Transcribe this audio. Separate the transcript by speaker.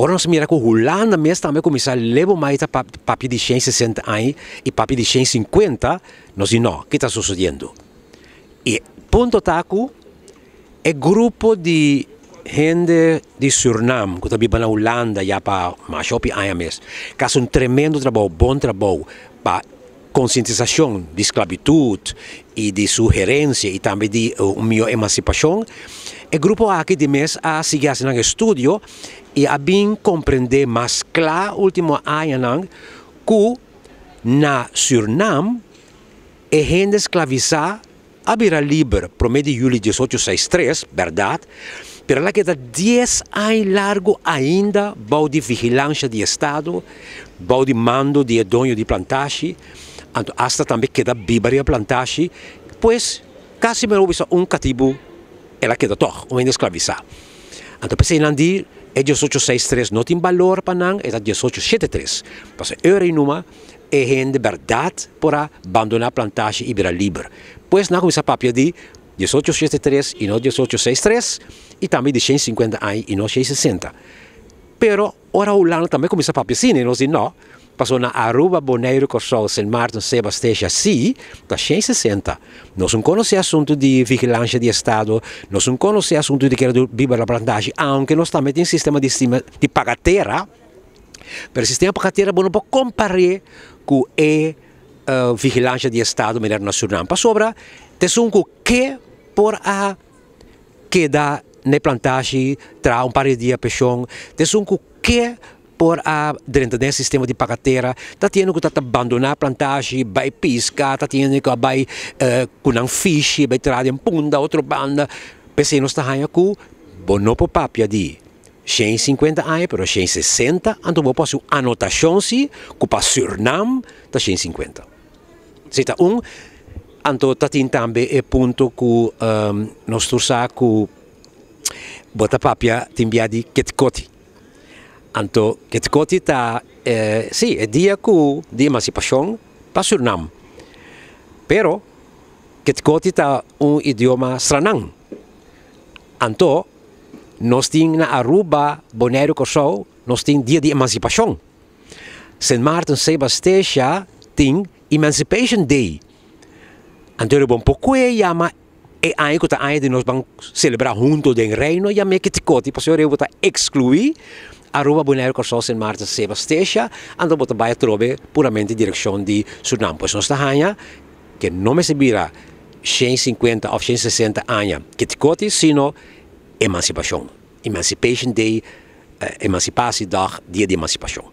Speaker 1: ora nós mira com Holanda mesmo também começar a levar mais a papi de 160 anos e papi de 150, nós dizemos, não, o que está sucedendo? E ponto taco é grupo de gente de Suriname, que também na Holanda já para mais de anos, ah, que faz um tremendo trabalho, bom trabalho para conscientização de escravidão e de sugerência e também de eh, minha emancipação o grupo aqui de mes a seguir haciendo un estudo e a bem compreender más claro último ano que na Suriname a gente esclavizada a vira libre, promedio de de 1863, verdade? Pero lá que está 10 anos largo ainda, bau de vigilância de Estado, bau de mando de dono de plantagem, hasta também queda bíblia plantagem, pois, quase me um cativo era todo o indio esclavizada. Entonces en Andí, el 1863 no tiene valor para nada, es 1873. Entonces, ahora numa es de verdad para abandonar plantación y ver libre. Pues, nada, esa papia de 1863 y no 1863, y también de 150 años y no 160. Pero ahora también comienza a papia no y nos no, passou na Aruba, Bonaire, Corsol, São Martin, Sebastião, assim, da 160. Nós não conhecemos assunto de vigilância de Estado, nós não conhecemos assunto de que viva a plantagem, aunque nós também temos um sistema de, de pagateira, mas o sistema de pagateira não pode comparar com a uh, eh, vigilância de Estado melhor nacional. Para sobra, tem um que por a que dá na plantagem, traz um par de dias, peixão, tem um que por a dentro desse sistema di pacateira, tá tendo que tá abandonar a plantagem, vai pisca, tá tendo que vai uh, com fish, vai tirar de punda, outra banda. Pensei nos tahanha cu, bonopo papia di. 150 anni, però 160, anto bo posso annotazione si, cupa surnam, ta 150. Se Sita un, anto tatin tambe e punto cu um, nostro sacco bota papia timbiadi ket Anto, que kot ita, eh, sì, è dia cu dia emancipação para Suriname. Pero, het kot ita un idioma stranang. Anto, nós ting na Aruba, Bonaire Kosovo, nós ting dia de emancipação. St. Martin Sebastia ting Emancipation Day. Anto, bon, pokue yama e aí que tá aí de nós vamos celebrar junto do reino e a mim que te cote, para o senhor eu vou estar excluir Aruba, Bonaire, Corsol, Sint Maarten, Sebastia, ando bota baia trobe puramente direcção de Suriname. Pois nós tahanha, que não me sebira 150 ou 160 anos, que tikoti, sino emancipação. Emancipation Day, uh, eh, Emancipatiedag, dia de emancipação.